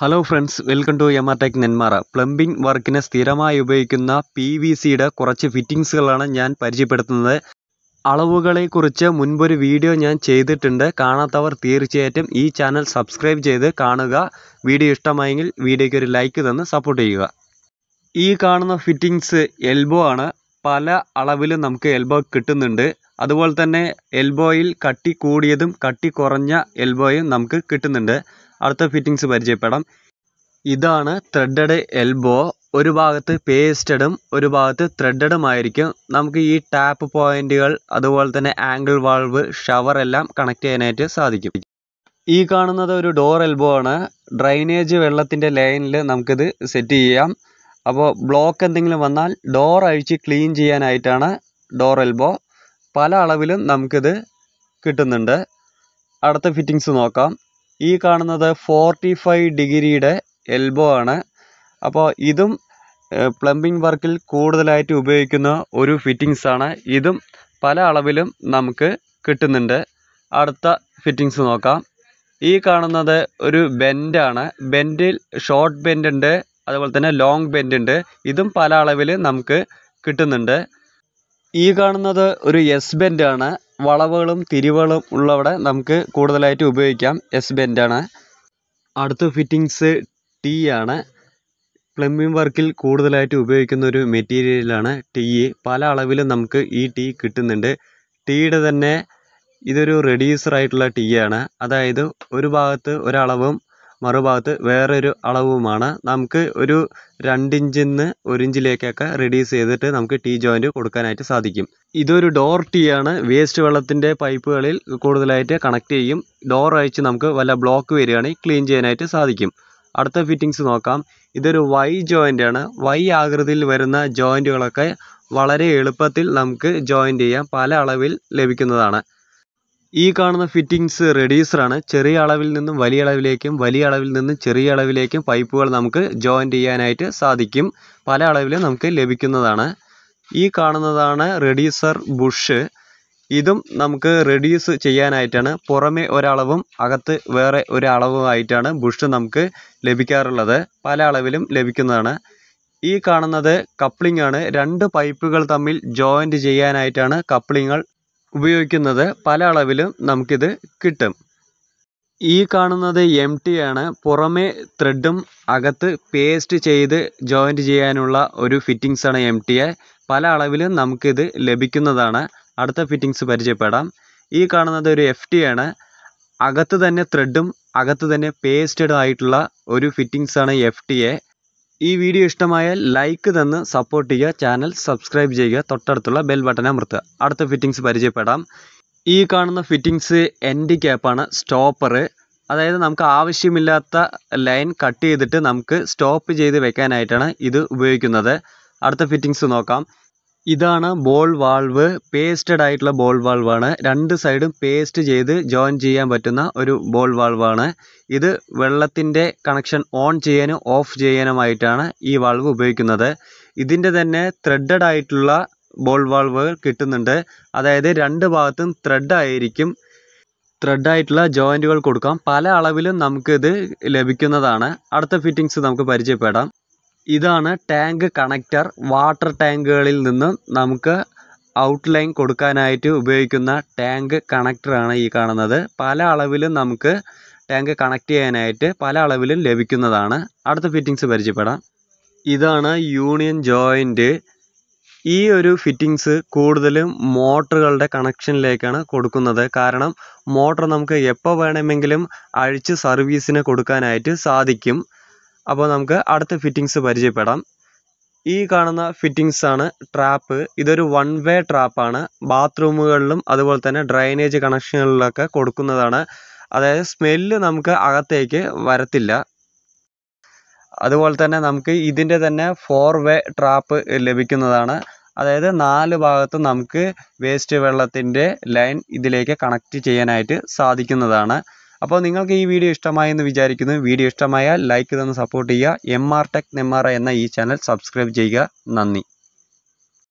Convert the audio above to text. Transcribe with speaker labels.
Speaker 1: hello friends welcome to tech Nenmara plumbing വർക്കിന് സ്ഥിരമായി ഉപയോഗിക്കുന്ന പി വി സിയുടെ കുറച്ച് ഫിറ്റിങ്സുകളാണ് ഞാൻ പരിചയപ്പെടുത്തുന്നത് അളവുകളെക്കുറിച്ച് മുൻപൊരു വീഡിയോ ഞാൻ ചെയ്തിട്ടുണ്ട് കാണാത്തവർ തീർച്ചയായിട്ടും ഈ ചാനൽ സബ്സ്ക്രൈബ് ചെയ്ത് കാണുക വീഡിയോ ഇഷ്ടമായെങ്കിൽ വീഡിയോയ്ക്ക് ഒരു ലൈക്ക് തന്ന് സപ്പോർട്ട് ചെയ്യുക ഈ കാണുന്ന ഫിറ്റിങ്സ് എൽബോ ആണ് പല അളവിലും നമുക്ക് എൽബോ കിട്ടുന്നുണ്ട് അതുപോലെ തന്നെ എൽബോയിൽ കട്ടി കൂടിയതും കട്ടി കുറഞ്ഞ എൽബോയും നമുക്ക് കിട്ടുന്നുണ്ട് അടുത്ത ഫിറ്റിങ്സ് പരിചയപ്പെടാം ഇതാണ് ത്രെഡഡ് എൽബോ ഒരു ഭാഗത്ത് പേസ്റ്റഡും ഒരു ഭാഗത്ത് ത്രെഡഡും ആയിരിക്കും നമുക്ക് ഈ ടാപ്പ് പോയിന്റുകൾ അതുപോലെ തന്നെ ആംഗിൾ വാൾവ് ഷവർ എല്ലാം കണക്ട് ചെയ്യാനായിട്ട് സാധിക്കും ഈ കാണുന്നത് ഒരു ഡോർ എൽബോ ആണ് ഡ്രൈനേജ് വെള്ളത്തിൻ്റെ ലൈനിൽ നമുക്കിത് സെറ്റ് ചെയ്യാം അപ്പോൾ ബ്ലോക്ക് എന്തെങ്കിലും വന്നാൽ ഡോർ അഴിച്ച് ക്ലീൻ ചെയ്യാനായിട്ടാണ് ഡോർ എൽബോ പല അളവിലും നമുക്കിത് കിട്ടുന്നുണ്ട് അടുത്ത ഫിറ്റിങ്സ് നോക്കാം ഈ കാണുന്നത് ഫോർട്ടി ഫൈവ് ഡിഗ്രിയുടെ എൽബോ ആണ് അപ്പോൾ ഇതും പ്ലംബിംഗ് വർക്കിൽ കൂടുതലായിട്ട് ഉപയോഗിക്കുന്ന ഒരു ഫിറ്റിംഗ്സ് ആണ് ഇതും പല അളവിലും നമുക്ക് കിട്ടുന്നുണ്ട് അടുത്ത ഫിറ്റിംഗ്സ് നോക്കാം ഈ കാണുന്നത് ഒരു ബെൻഡാണ് ബെൻഡിൽ ഷോർട്ട് ബെൻഡ് ഉണ്ട് അതുപോലെ തന്നെ ലോങ് ബെൻഡ് ഉണ്ട് ഇതും പല അളവിൽ നമുക്ക് കിട്ടുന്നുണ്ട് ഈ കാണുന്നത് ഒരു എസ് ബെൻഡാണ് വളവുകളും തിരിവുകളും ഉള്ളവിടെ നമുക്ക് കൂടുതലായിട്ട് ഉപയോഗിക്കാം എസ് ബെൻഡാണ് അടുത്ത ഫിറ്റിങ്സ് ടി ആണ് പ്ലംബിംഗ് വർക്കിൽ കൂടുതലായിട്ട് ഉപയോഗിക്കുന്ന ഒരു മെറ്റീരിയലാണ് ടീ പല അളവിലും നമുക്ക് ഈ ടീ കിട്ടുന്നുണ്ട് ടീയുടെ തന്നെ ഇതൊരു റെഡ്യൂസർ ആയിട്ടുള്ള ടീ ആണ് അതായത് ഒരു ഭാഗത്ത് ഒരളവും മറുഭാഗത്ത് വേറൊരു അളവുമാണ് നമുക്ക് ഒരു രണ്ടിഞ്ചിൽ നിന്ന് ഒരു ഇഞ്ചിലേക്കൊക്കെ റെഡ്യൂസ് ചെയ്തിട്ട് നമുക്ക് ടി ജോയിൻറ്റ് കൊടുക്കാനായിട്ട് സാധിക്കും ഇതൊരു ഡോർ ടി ആണ് വേസ്റ്റ് വെള്ളത്തിൻ്റെ പൈപ്പുകളിൽ കൂടുതലായിട്ട് കണക്ട് ചെയ്യും ഡോർ അഴിച്ച് നമുക്ക് വല്ല ബ്ലോക്ക് വരികയാണെങ്കിൽ ക്ലീൻ ചെയ്യാനായിട്ട് സാധിക്കും അടുത്ത ഫിറ്റിങ്സ് നോക്കാം ഇതൊരു വൈ ജോയിൻ്റ് ആണ് വൈ ആകൃതിയിൽ വരുന്ന ജോയിൻറ്റുകളൊക്കെ വളരെ എളുപ്പത്തിൽ നമുക്ക് ജോയിൻ്റ് ചെയ്യാം പല അളവിൽ ലഭിക്കുന്നതാണ് ഈ കാണുന്ന ഫിറ്റിംഗ്സ് റെഡ്യൂസറാണ് ചെറിയ അളവിൽ നിന്നും വലിയ അളവിലേക്കും വലിയ അളവിൽ നിന്നും ചെറിയ അളവിലേക്കും പൈപ്പുകൾ നമുക്ക് ജോയിൻ്റ് ചെയ്യാനായിട്ട് സാധിക്കും പല അളവിലും നമുക്ക് ലഭിക്കുന്നതാണ് ഈ കാണുന്നതാണ് റെഡ്യൂസർ ബുഷ് ഇതും നമുക്ക് റെഡ്യൂസ് ചെയ്യാനായിട്ടാണ് പുറമെ ഒരളവും അകത്ത് വേറെ ഒരളവുമായിട്ടാണ് ബുഷ് നമുക്ക് ലഭിക്കാറുള്ളത് പല അളവിലും ലഭിക്കുന്നതാണ് ഈ കാണുന്നത് കപ്ലിംഗ് ആണ് രണ്ട് പൈപ്പുകൾ തമ്മിൽ ജോയിൻ്റ് ചെയ്യാനായിട്ടാണ് കപ്ലിങ്ങുകൾ ഉപയോഗിക്കുന്നത് പല അളവിലും നമുക്കിത് കിട്ടും ഈ കാണുന്നത് എം ടി ആണ് പുറമേ ത്രെഡും അകത്ത് പേസ്റ്റ് ചെയ്ത് ജോയിൻറ്റ് ചെയ്യാനുള്ള ഒരു ഫിറ്റിങ്സ് ആണ് എം ടി പല അളവിലും നമുക്കിത് ലഭിക്കുന്നതാണ് അടുത്ത ഫിറ്റിങ്സ് പരിചയപ്പെടാം ഈ കാണുന്നത് ഒരു എഫ് ടി ആണ് അകത്ത് തന്നെ ത്രെഡും അകത്ത് തന്നെ പേസ്റ്റഡ് ആയിട്ടുള്ള ഒരു ഫിറ്റിങ്സ് ആണ് എഫ് ടി എ ഈ വീഡിയോ ഇഷ്ടമായാൽ ലൈക്ക് തന്ന് സപ്പോർട്ട് ചെയ്യുക ചാനൽ സബ്സ്ക്രൈബ് ചെയ്യുക തൊട്ടടുത്തുള്ള ബെൽ ബട്ടൺ അമർത്തുക അടുത്ത ഫിറ്റിങ്സ് പരിചയപ്പെടാം ഈ കാണുന്ന ഫിറ്റിങ്സ് എൻഡ് ക്യാപ്പാണ് സ്റ്റോപ്പറ് അതായത് നമുക്ക് ആവശ്യമില്ലാത്ത ലൈൻ കട്ട് ചെയ്തിട്ട് നമുക്ക് സ്റ്റോപ്പ് ചെയ്ത് വെക്കാനായിട്ടാണ് ഇത് ഉപയോഗിക്കുന്നത് അടുത്ത ഫിറ്റിങ്സ് നോക്കാം ഇതാണ് ബോൾ വാൾവ് പേസ്റ്റഡ് ആയിട്ടുള്ള ബോൾ വാൾവാണ് രണ്ട് സൈഡും പേസ്റ്റ് ചെയ്ത് ജോയിൻ ചെയ്യാൻ പറ്റുന്ന ഒരു ബോൾ വാൾവാണ് ഇത് വെള്ളത്തിൻ്റെ കണക്ഷൻ ഓൺ ചെയ്യാനും ഓഫ് ചെയ്യാനുമായിട്ടാണ് ഈ വാൾവ് ഉപയോഗിക്കുന്നത് ഇതിൻ്റെ തന്നെ ത്രെഡഡ് ആയിട്ടുള്ള ബോൾ വാൾവ് കിട്ടുന്നുണ്ട് അതായത് രണ്ട് ഭാഗത്തും ത്രെഡ് ആയിരിക്കും ത്രെഡായിട്ടുള്ള ജോയിൻറ്റുകൾ കൊടുക്കാം പല അളവിലും നമുക്കിത് ലഭിക്കുന്നതാണ് അടുത്ത ഫിറ്റിങ്സ് നമുക്ക് പരിചയപ്പെടാം ഇതാണ് ടാങ്ക് കണക്റ്റർ വാട്ടർ ടാങ്കുകളിൽ നിന്നും നമുക്ക് ഔട്ട് ലൈൻ കൊടുക്കാനായിട്ട് ഉപയോഗിക്കുന്ന ടാങ്ക് കണക്ടറാണ് ഈ കാണുന്നത് പല അളവിലും നമുക്ക് ടാങ്ക് കണക്ട് ചെയ്യാനായിട്ട് പല അളവിലും ലഭിക്കുന്നതാണ് അടുത്ത ഫിറ്റിങ്സ് പരിചയപ്പെടാം ഇതാണ് യൂണിയൻ ജോയിൻ്റ് ഈ ഒരു ഫിറ്റിങ്സ് കൂടുതലും മോട്ടറുകളുടെ കണക്ഷനിലേക്കാണ് കൊടുക്കുന്നത് കാരണം മോട്ടർ നമുക്ക് എപ്പോൾ വേണമെങ്കിലും അഴിച്ച് സർവീസിന് കൊടുക്കാനായിട്ട് സാധിക്കും അപ്പോൾ നമുക്ക് അടുത്ത ഫിറ്റിങ്സ് പരിചയപ്പെടാം ഈ കാണുന്ന ഫിറ്റിങ്സ് ആണ് ട്രാപ്പ് ഇതൊരു വൺ വേ ട്രാപ്പാണ് ബാത്റൂമുകളിലും അതുപോലെ തന്നെ ഡ്രൈനേജ് കണക്ഷനുകളിലൊക്കെ കൊടുക്കുന്നതാണ് അതായത് സ്മെല്ല് നമുക്ക് അകത്തേക്ക് വരത്തില്ല അതുപോലെ തന്നെ നമുക്ക് ഇതിൻ്റെ തന്നെ ഫോർ വേ ട്രാപ്പ് ലഭിക്കുന്നതാണ് അതായത് നാല് ഭാഗത്തും നമുക്ക് വേസ്റ്റ് വെള്ളത്തിൻ്റെ ലൈൻ ഇതിലേക്ക് കണക്റ്റ് ചെയ്യാനായിട്ട് സാധിക്കുന്നതാണ് അപ്പോൾ നിങ്ങൾക്ക് ഈ വീഡിയോ ഇഷ്ടമായെന്ന് വിചാരിക്കുന്നു വീഡിയോ ഇഷ്ടമായാൽ ലൈക്ക് തന്ന് സപ്പോർട്ട് ചെയ്യുക എം ആർ ടെക് നെമ്മാറ എന്ന ഈ ചാനൽ സബ്സ്ക്രൈബ് ചെയ്യുക നന്ദി